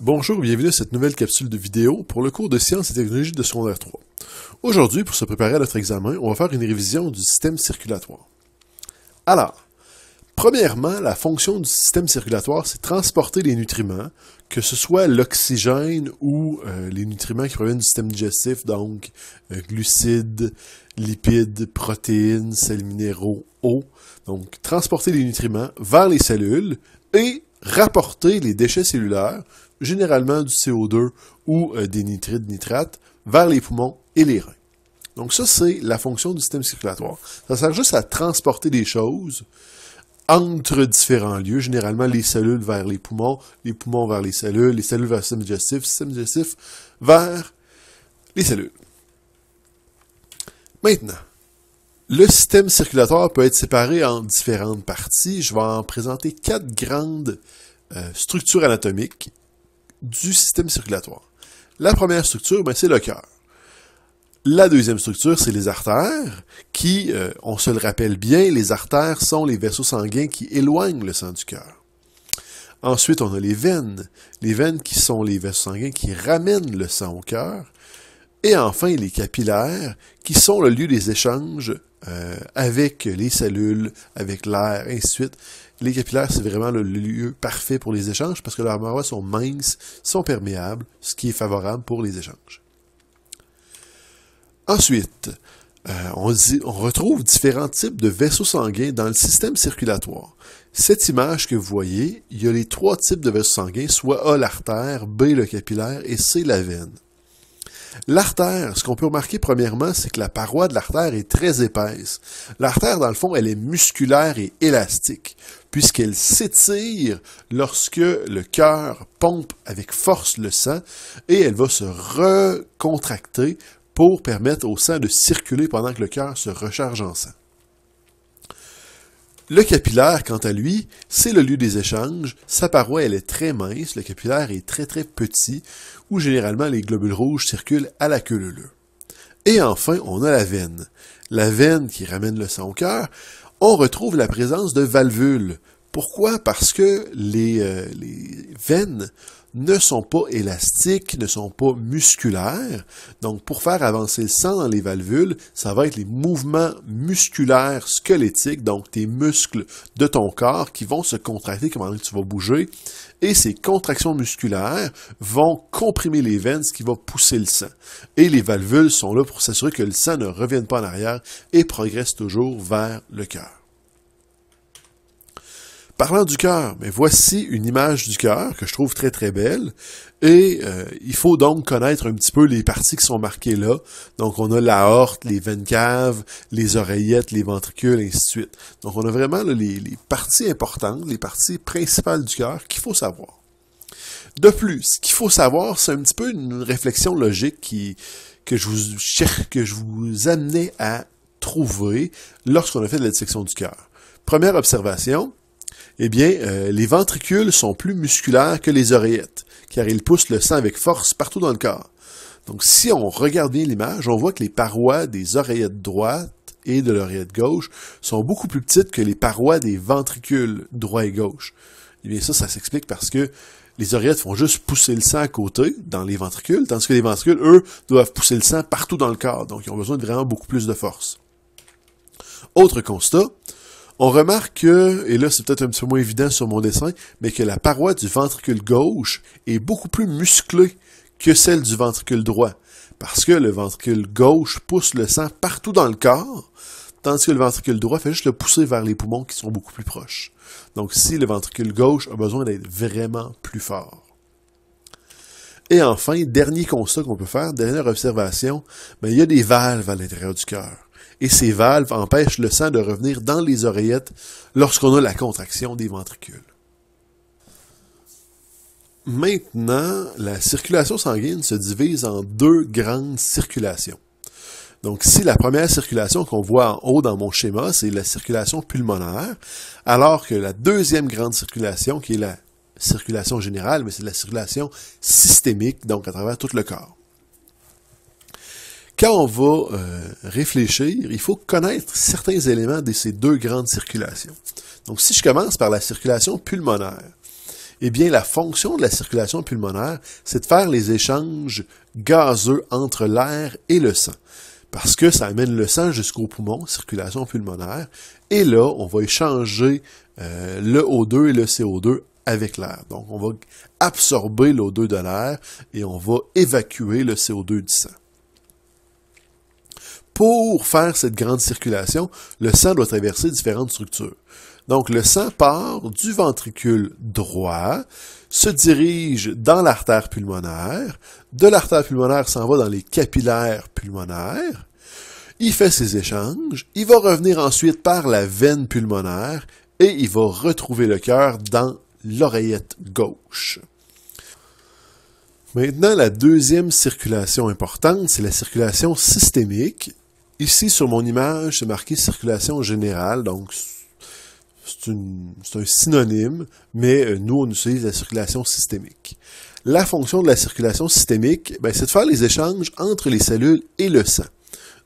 Bonjour, bienvenue à cette nouvelle capsule de vidéo pour le cours de sciences et technologies de secondaire 3. Aujourd'hui, pour se préparer à notre examen, on va faire une révision du système circulatoire. Alors, premièrement, la fonction du système circulatoire, c'est transporter les nutriments, que ce soit l'oxygène ou euh, les nutriments qui proviennent du système digestif, donc euh, glucides, lipides, protéines, sels minéraux, eau. Donc, transporter les nutriments vers les cellules et rapporter les déchets cellulaires généralement du CO2 ou euh, des nitrites, nitrates, vers les poumons et les reins. Donc ça, c'est la fonction du système circulatoire. Ça sert juste à transporter des choses entre différents lieux, généralement les cellules vers les poumons, les poumons vers les cellules, les cellules vers le système digestif, le système digestif vers les cellules. Maintenant, le système circulatoire peut être séparé en différentes parties. Je vais en présenter quatre grandes euh, structures anatomiques du système circulatoire. La première structure, ben, c'est le cœur. La deuxième structure, c'est les artères, qui, euh, on se le rappelle bien, les artères sont les vaisseaux sanguins qui éloignent le sang du cœur. Ensuite, on a les veines, les veines qui sont les vaisseaux sanguins qui ramènent le sang au cœur. Et enfin, les capillaires, qui sont le lieu des échanges euh, avec les cellules, avec l'air, ainsi de suite, les capillaires, c'est vraiment le lieu parfait pour les échanges parce que leurs parois sont minces, sont perméables, ce qui est favorable pour les échanges. Ensuite, euh, on, dit, on retrouve différents types de vaisseaux sanguins dans le système circulatoire. Cette image que vous voyez, il y a les trois types de vaisseaux sanguins, soit A l'artère, B le capillaire et C la veine. L'artère, ce qu'on peut remarquer premièrement, c'est que la paroi de l'artère est très épaisse. L'artère, dans le fond, elle est musculaire et élastique puisqu'elle s'étire lorsque le cœur pompe avec force le sang et elle va se recontracter pour permettre au sang de circuler pendant que le cœur se recharge en sang. Le capillaire, quant à lui, c'est le lieu des échanges. Sa paroi, elle est très mince. Le capillaire est très très petit, où généralement les globules rouges circulent à la queue Et enfin, on a la veine. La veine qui ramène le sang au cœur. On retrouve la présence de valvules. Pourquoi? Parce que euh, les, veines ne sont pas élastiques, ne sont pas musculaires. Donc, pour faire avancer le sang dans les valvules, ça va être les mouvements musculaires squelettiques, donc tes muscles de ton corps qui vont se contracter comment tu vas bouger. Et ces contractions musculaires vont comprimer les veines, ce qui va pousser le sang. Et les valvules sont là pour s'assurer que le sang ne revienne pas en arrière et progresse toujours vers le cœur. Parlant du cœur, mais voici une image du cœur que je trouve très très belle. Et euh, il faut donc connaître un petit peu les parties qui sont marquées là. Donc on a l'aorte, les veines caves, les oreillettes, les ventricules, et ainsi de suite. Donc on a vraiment les, parties importantes, les parties principales du cœur qu'il faut savoir. De plus, ce qu'il faut savoir, c'est un petit peu une réflexion logique qui, que, je vous cherche, que je vous amenais à trouver lorsqu'on a fait de la dissection du cœur. Première observation, eh bien, euh, les ventricules sont plus musculaires que les oreillettes, car ils poussent le sang avec force partout dans le corps. Donc, si on regarde bien l'image, on voit que les parois des oreillettes droites et de l'oreillette gauche sont beaucoup plus petites que les parois des ventricules droit et gauche. Eh bien, ça, ça s'explique parce que les oreillettes font juste pousser le sang à côté dans les ventricules, tandis que les ventricules, eux, doivent pousser le sang partout dans le corps. Donc, ils ont besoin de vraiment beaucoup plus de force. Autre constat, on remarque que, et là c'est peut-être un petit peu moins évident sur mon dessin, mais que la paroi du ventricule gauche est beaucoup plus musclée que celle du ventricule droit, parce que le ventricule gauche pousse le sang partout dans le corps, tandis que le ventricule droit fait juste le pousser vers les poumons qui sont beaucoup plus proches. Donc si le ventricule gauche a besoin d'être vraiment plus fort. Et enfin, dernier constat qu'on peut faire, dernière observation, mais ben, il y a des valves à l'intérieur du cœur et ces valves empêchent le sang de revenir dans les oreillettes lorsqu'on a la contraction des ventricules. Maintenant, la circulation sanguine se divise en deux grandes circulations. Donc, si la première circulation qu'on voit en haut dans mon schéma, c'est la circulation pulmonaire, alors que la deuxième grande circulation, qui est la circulation générale, mais c'est la circulation systémique, donc à travers tout le corps quand on va euh, réfléchir, il faut connaître certains éléments de ces deux grandes circulations. Donc, si je commence par la circulation pulmonaire, eh bien, la fonction de la circulation pulmonaire, c'est de faire les échanges gazeux entre l'air et le sang. Parce que ça amène le sang jusqu'au poumon, circulation pulmonaire, et là, on va échanger euh, le O2 et le CO2 avec l'air. Donc, on va absorber l'O2 de l'air et on va évacuer le CO2 du sang pour faire cette grande circulation, le sang doit traverser différentes structures. Donc le sang part du ventricule droit, se dirige dans l'artère pulmonaire, de l'artère pulmonaire s'en va dans les capillaires pulmonaires, il fait ses échanges, il va revenir ensuite par la veine pulmonaire et il va retrouver le cœur dans l'oreillette gauche. Maintenant, la deuxième circulation importante, c'est la circulation systémique Ici, sur mon image, c'est marqué circulation générale, donc c'est un synonyme, mais euh, nous, on utilise la circulation systémique. La fonction de la circulation systémique, ben, c'est de faire les échanges entre les cellules et le sang.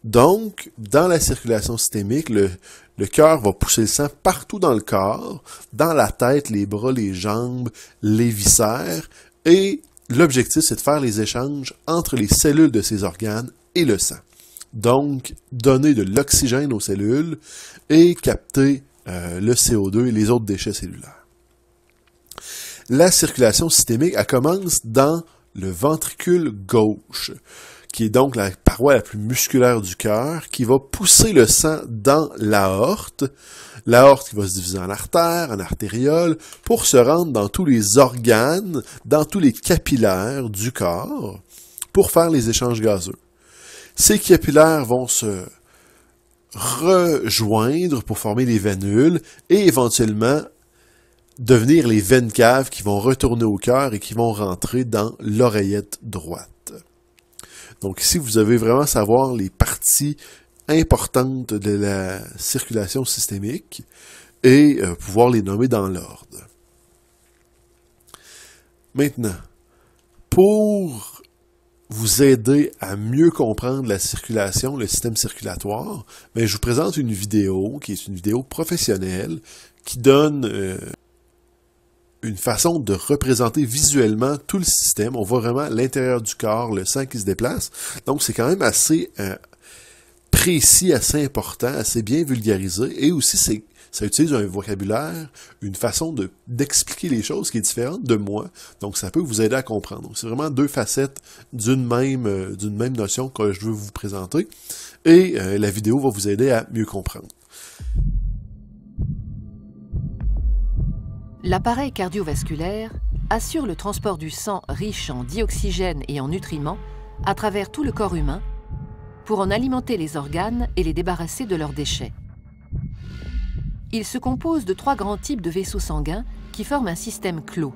Donc, dans la circulation systémique, le, le cœur va pousser le sang partout dans le corps, dans la tête, les bras, les jambes, les viscères, et l'objectif, c'est de faire les échanges entre les cellules de ces organes et le sang donc donner de l'oxygène aux cellules et capter euh, le CO2 et les autres déchets cellulaires. La circulation systémique, commence dans le ventricule gauche, qui est donc la paroi la plus musculaire du cœur, qui va pousser le sang dans l'aorte, l'aorte qui va se diviser en artères, en artérioles, pour se rendre dans tous les organes, dans tous les capillaires du corps, pour faire les échanges gazeux ces capillaires vont se rejoindre pour former les vénules et éventuellement devenir les veines caves qui vont retourner au cœur et qui vont rentrer dans l'oreillette droite. Donc ici, vous avez vraiment savoir les parties importantes de la circulation systémique et euh, pouvoir les nommer dans l'ordre. Maintenant, pour vous aider à mieux comprendre la circulation, le système circulatoire, mais je vous présente une vidéo qui est une vidéo professionnelle qui donne euh, une façon de représenter visuellement tout le système. On voit vraiment l'intérieur du corps, le sang qui se déplace. Donc c'est quand même assez euh, précis, assez important, assez bien vulgarisé et aussi c'est ça utilise un vocabulaire, une façon de, d'expliquer les choses qui est différente de moi. Donc, ça peut vous aider à comprendre. c'est vraiment deux facettes d'une même, euh, même notion que je veux vous présenter. Et euh, la vidéo va vous aider à mieux comprendre. L'appareil cardiovasculaire assure le transport du sang riche en dioxygène et en nutriments à travers tout le corps humain pour en alimenter les organes et les débarrasser de leurs déchets. Il se compose de trois grands types de vaisseaux sanguins qui forment un système clos.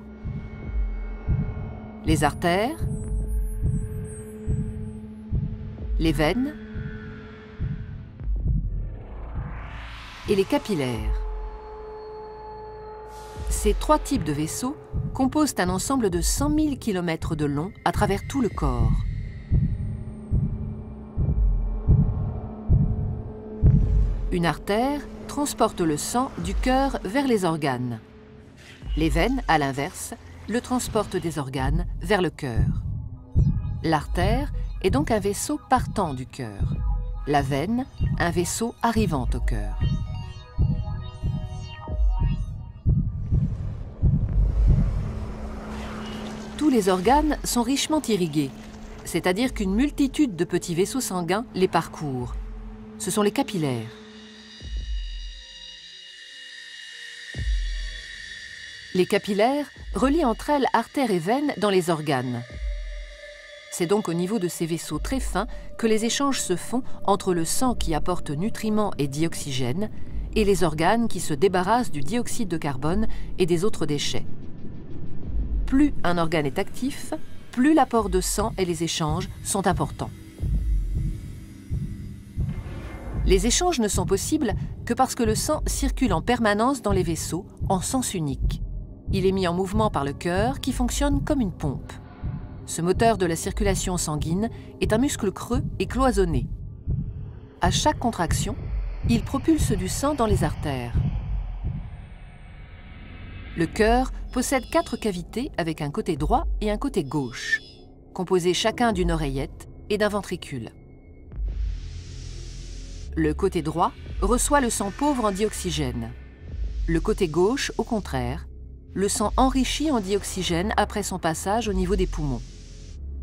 Les artères, les veines et les capillaires. Ces trois types de vaisseaux composent un ensemble de 100 000 km de long à travers tout le corps. Une artère transporte le sang du cœur vers les organes. Les veines, à l'inverse, le transportent des organes vers le cœur. L'artère est donc un vaisseau partant du cœur. La veine, un vaisseau arrivant au cœur. Tous les organes sont richement irrigués, c'est-à-dire qu'une multitude de petits vaisseaux sanguins les parcourent. Ce sont les capillaires. Les capillaires relient entre elles artères et veines dans les organes. C'est donc au niveau de ces vaisseaux très fins que les échanges se font entre le sang qui apporte nutriments et dioxygène et les organes qui se débarrassent du dioxyde de carbone et des autres déchets. Plus un organe est actif, plus l'apport de sang et les échanges sont importants. Les échanges ne sont possibles que parce que le sang circule en permanence dans les vaisseaux en sens unique. Il est mis en mouvement par le cœur qui fonctionne comme une pompe. Ce moteur de la circulation sanguine est un muscle creux et cloisonné. À chaque contraction, il propulse du sang dans les artères. Le cœur possède quatre cavités avec un côté droit et un côté gauche, composés chacun d'une oreillette et d'un ventricule. Le côté droit reçoit le sang pauvre en dioxygène. Le côté gauche, au contraire, le sang enrichi en dioxygène après son passage au niveau des poumons.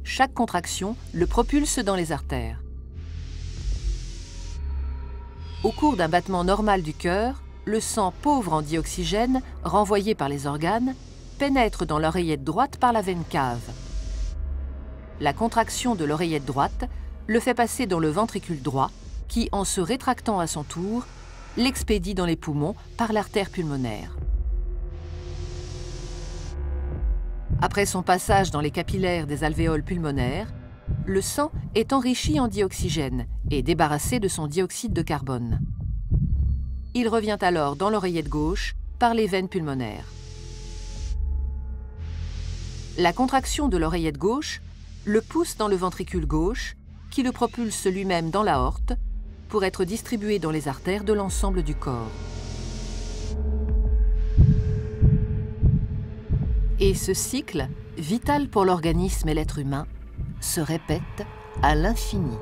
Chaque contraction le propulse dans les artères. Au cours d'un battement normal du cœur, le sang pauvre en dioxygène, renvoyé par les organes, pénètre dans l'oreillette droite par la veine cave. La contraction de l'oreillette droite le fait passer dans le ventricule droit, qui, en se rétractant à son tour, l'expédie dans les poumons par l'artère pulmonaire. Après son passage dans les capillaires des alvéoles pulmonaires, le sang est enrichi en dioxygène et débarrassé de son dioxyde de carbone. Il revient alors dans l'oreillette gauche par les veines pulmonaires. La contraction de l'oreillette gauche le pousse dans le ventricule gauche, qui le propulse lui-même dans l'aorte pour être distribué dans les artères de l'ensemble du corps. Et ce cycle, vital pour l'organisme et l'être humain, se répète à l'infini.